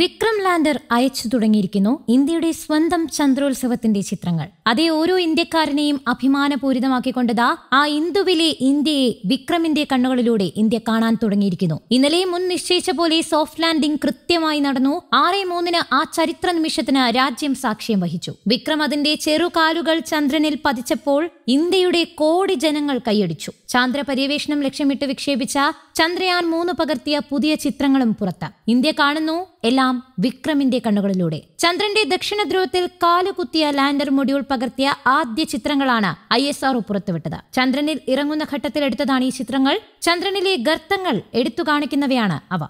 Vikram lander അയച്ചു തുടങ്ങിയിരിക്കുന്നു ഇന്ത്യയുടെ സ്വന്തം ചന്ദ്രോത്സവത്തിന്റെ ചിത്രങ്ങൾ അതേ ഓരോ ഇന്ത്യക്കാരനെയും അഭിമാനപൂരിതമാക്കിക്കൊണ്ടതാ ആ ഇന്ദുവിലെ ഇന്ത്യയെ വിക്രമിന്റെ കണ്ണുകളിലൂടെ ഇന്ത്യ കാണാൻ തുടങ്ങിയിരിക്കുന്നു ഇന്നലെ മുൻ നിശ്ചയിച്ച പോലെ സോഫ്റ്റ് ലാൻഡിംഗ് കൃത്യമായി നടന്നു ആറ് മൂന്നിന് ആ ചരിത്ര നിമിഷത്തിന് രാജ്യം സാക്ഷ്യം വഹിച്ചു വിക്രം അതിന്റെ ചെറുകാലുകൾ ചന്ദ്രനിൽ പതിച്ചപ്പോൾ ഇന്ത്യയുടെ കോടി ജനങ്ങൾ കൈയടിച്ചു ചാന്ദ്ര പര്യവേഷണം ലക്ഷ്യമിട്ട് വിക്ഷേപിച്ച ചന്ദ്രയാൻ മൂന്ന് പകർത്തിയ പുതിയ ചിത്രങ്ങളും പുറത്ത് ഇന്ത്യ കാണുന്നു എല്ലാം വിക്രമിന്റെ കണ്ണുകളിലൂടെ ചന്ദ്രന്റെ ദക്ഷിണ ധ്രുവത്തിൽ കാലുകുത്തിയ ലാൻഡർ മൊഡ്യൂൾ പകർത്തിയ ആദ്യ ചിത്രങ്ങളാണ് ഐ എസ് ആർഒ പുറത്തുവിട്ടത് ചന്ദ്രനിൽ ഇറങ്ങുന്ന ഘട്ടത്തിൽ എടുത്തതാണ് ഈ ചിത്രങ്ങൾ ചന്ദ്രനിലെ ഗർത്തങ്ങൾ എടുത്തു കാണിക്കുന്നവയാണ് അവ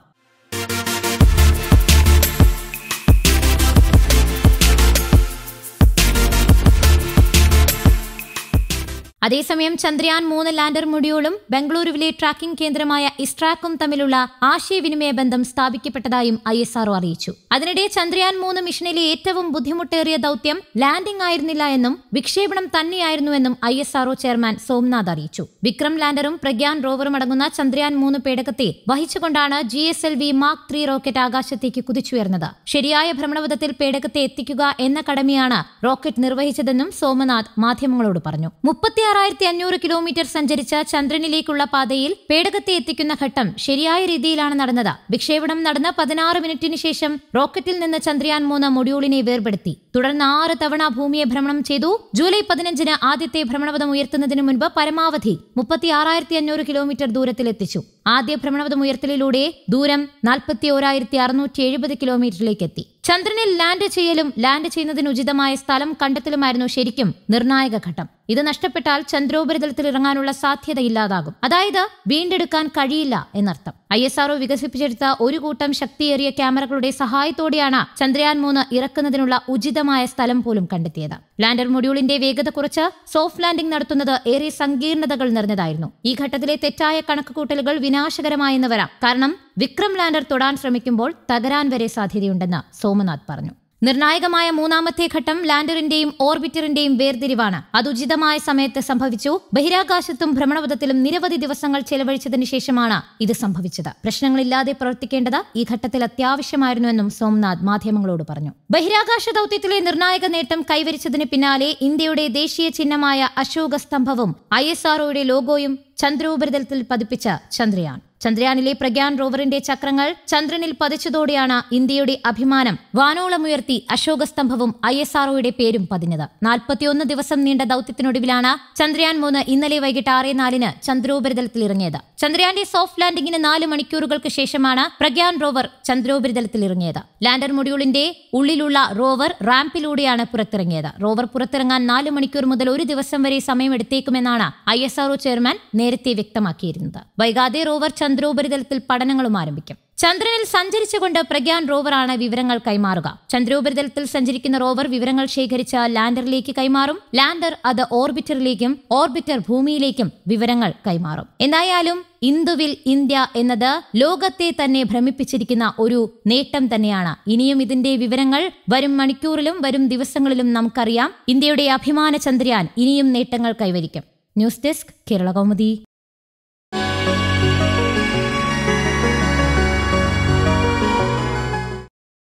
അതേസമയം ചന്ദ്രയാൻ മൂന്ന് ലാൻഡർ മൊഡ്യൂളും ബംഗളൂരുവിലെ ട്രാക്കിംഗ് കേന്ദ്രമായ ഇസ്ട്രാക്കും തമ്മിലുള്ള ആശയവിനിമയ ബന്ധം സ്ഥാപിക്കപ്പെട്ടതായും ഐ എസ് ആർഒ അറിയിച്ചു അതിനിടെ ചന്ദ്രയാൻ മൂന്ന് മിഷനിലെ ഏറ്റവും ബുദ്ധിമുട്ടേറിയ ദൌത്യം ലാൻഡിംഗ് ആയിരുന്നില്ല എന്നും വിക്ഷേപണം തന്നെയായിരുന്നുവെന്നും I S R O chairman Somnath അറിയിച്ചു വിക്രം ലാൻഡറും പ്രഗ്യാൻ റോവറും അടങ്ങുന്ന ചന്ദ്രയാൻ മൂന്ന് പേടകത്തെ വഹിച്ചുകൊണ്ടാണ് G S L V mark three rocket ആകാശത്തേക്ക് കുതിച്ചുയർന്നത് ശരിയായ ഭ്രമണപഥത്തിൽ പേടകത്തെ എത്തിക്കുക എന്ന കടമയാണ് റോക്കറ്റ് നിർവഹിച്ചതെന്നും സോമനാഥ് മാധ്യമങ്ങളോട് പറഞ്ഞു മുപ്പത്തിയാറ് പതിനാറായിരത്തി അഞ്ഞൂറ് കിലോമീറ്റർ സഞ്ചരിച്ച ചന്ദ്രനിലേക്കുള്ള പാതയിൽ പേടകത്തെ എത്തിക്കുന്ന ഘട്ടം ശരിയായ രീതിയിലാണ് നടന്നത് വിക്ഷേപണം നടന്ന പതിനാറ് മിനിറ്റിന് ശേഷം റോക്കറ്റിൽ നിന്ന് ചന്ദ്രയാൻ മൂന്ന് മൊഡ്യൂളിനെ വേർപെടുത്തി തുടർന്ന് ആറ് തവണ ഭൂമിയെ ഭ്രമണം ചെയ്തു ജൂലൈ പതിനഞ്ചിന് ആദ്യത്തെ ഭ്രമണപഥം ഉയർത്തുന്നതിന് മുൻപ് പരമാവധി മുപ്പത്തി ആറായിരത്തി അഞ്ഞൂറ് കിലോമീറ്റർ ദൂരത്തിലെത്തിച്ചു ആദ്യ ഭ്രമണപഥം ഉയർത്തലിലൂടെ ദൂരം നാൽപ്പത്തി ഓരായിരത്തി അറുന്നൂറ്റി എഴുപത് കിലോമീറ്ററിലേക്ക് എത്തി ചന്ദ്രനിൽ ലാൻഡ് ചെയ്യലും ലാൻഡ് ചെയ്യുന്നതിന് ഉചിതമായ സ്ഥലം കണ്ടെത്തലുമായിരുന്നു ശരിക്കും നിർണായക ഘട്ടം ഇത് നഷ്ടപ്പെട്ടാൽ ചന്ദ്രോപരിതലത്തിൽ ഇറങ്ങാനുള്ള സാധ്യത ഇല്ലാതാകും അതായത് വീണ്ടെടുക്കാൻ കഴിയില്ല എന്നർത്ഥം ഐ എസ് ആർഒ വികസിപ്പിച്ചെടുത്ത ഒരു കൂട്ടം ശക്തിയേറിയ ക്യാമറകളുടെ സഹായത്തോടെയാണ് ചന്ദ്രയാൻ മൂന്ന് ഇറക്കുന്നതിനുള്ള ഉചിതമായ സ്ഥലം പോലും കണ്ടെത്തിയത് ലാൻഡർ മൊഡ്യൂളിന്റെ വേഗത കുറച്ച് സോഫ്റ്റ് ലാൻഡിംഗ് നടത്തുന്നത് ഏറെ സങ്കീർണതകൾ നിറഞ്ഞതായിരുന്നു ഈ ഘട്ടത്തിലെ തെറ്റായ കണക്കുകൂട്ടലുകൾ വിനാശകരമായെന്ന് വരാം കാരണം വിക്രം ലാൻഡർ തൊടാൻ ശ്രമിക്കുമ്പോൾ തകരാൻ വരെ സാധ്യതയുണ്ടെന്ന് സോമനാഥ് പറഞ്ഞു നിർണായകമായ മൂന്നാമത്തെ ഘട്ടം ലാൻഡറിന്റെയും ഓർബിറ്ററിന്റെയും വേർതിരിവാണ് അത് ഉചിതമായ സമയത്ത് സംഭവിച്ചു ബഹിരാകാശത്തും ഭ്രമണപഥത്തിലും നിരവധി ദിവസങ്ങൾ ചെലവഴിച്ചതിന് ശേഷമാണ് ഇത് സംഭവിച്ചത് പ്രശ്നങ്ങളില്ലാതെ പ്രവർത്തിക്കേണ്ടത് ഈ ഘട്ടത്തിൽ അത്യാവശ്യമായിരുന്നുവെന്നും സോംനാഥ് മാധ്യമങ്ങളോട് പറഞ്ഞു ബഹിരാകാശ ദൌത്യത്തിലെ നിർണായക നേട്ടം കൈവരിച്ചതിന് പിന്നാലെ ഇന്ത്യയുടെ ദേശീയ ചിഹ്നമായ അശോക സ്തംഭവും ഐ എസ് ആർഒയുടെ ലോഗോയും ചന്ദ്രോപരിതലത്തിൽ പതിപ്പിച്ച ചന്ദ്രയാൻ ചന്ദ്രയാനിലെ പ്രഗ്യാൻ റോവറിന്റെ ചക്രങ്ങൾ ചന്ദ്രനിൽ പതിച്ചതോടെയാണ് ഇന്ത്യയുടെ അഭിമാനം വാനോളമുയർത്തി അശോകസ്തംഭവും ഐ എസ് ആർഒയുടെ പേരും പതിഞ്ഞത് നാൽപ്പത്തിയൊന്ന് ദിവസം നീണ്ട ദൌത്യത്തിനൊടുവിലാണ് ചന്ദ്രയാൻ മൂന്ന് ഇന്നലെ വൈകിട്ട് ആറ് നാലിന് ചന്ദ്രോപരിതലത്തിൽ ഇറങ്ങിയത് ചന്ദ്രയാന്റെ സോഫ്റ്റ് ലാൻഡിംഗിന് നാല് മണിക്കൂറുകൾക്ക് ശേഷമാണ് പ്രഗ്യാൻ റോവർ ചന്ദ്രോപരിതലത്തിൽ ഇറങ്ങിയത് ലാൻഡർ മൊഡ്യൂളിന്റെ ഉള്ളിലുള്ള റോവർ റാമ്പിലൂടെയാണ് പുറത്തിറങ്ങിയത് റോവർ പുറത്തിറങ്ങാൻ നാല് മണിക്കൂർ മുതൽ ഒരു ദിവസം വരെ സമയമെടുത്തേക്കുമെന്നാണ് ഐ എസ് ആർഒ ചെയർമാൻ നേരത്തെ വ്യക്തമാക്കിയിരുന്നത് വൈകാതെ റോവർ ചന്ദ്ര ചന്ദ്രോപരിതലത്തിൽ പഠനങ്ങളും ആരംഭിക്കും ചന്ദ്രനിൽ സഞ്ചരിച്ചുകൊണ്ട് പ്രഗ്യാൻ റോവറാണ് വിവരങ്ങൾ കൈമാറുക ചന്ദ്രോപരിതലത്തിൽ സഞ്ചരിക്കുന്ന റോവർ വിവരങ്ങൾ ശേഖരിച്ച ലാൻഡറിലേക്ക് കൈമാറും ലാൻഡർ അത് ഓർബിറ്ററിലേക്കും ഓർബിറ്റർ ഭൂമിയിലേക്കും വിവരങ്ങൾ കൈമാറും എന്തായാലും ഇന്ദുവിൽ ഇന്ത്യ എന്നത് ലോകത്തെ തന്നെ ഭ്രമിപ്പിച്ചിരിക്കുന്ന ഒരു നേട്ടം തന്നെയാണ് ഇനിയും ഇതിന്റെ വിവരങ്ങൾ വരും മണിക്കൂറിലും വരും ദിവസങ്ങളിലും നമുക്കറിയാം ഇന്ത്യയുടെ അഭിമാന ചന്ദ്രയാൻ ഇനിയും നേട്ടങ്ങൾ കൈവരിക്കും ന്യൂസ് ഡെസ്ക് കേരള കൗമുദി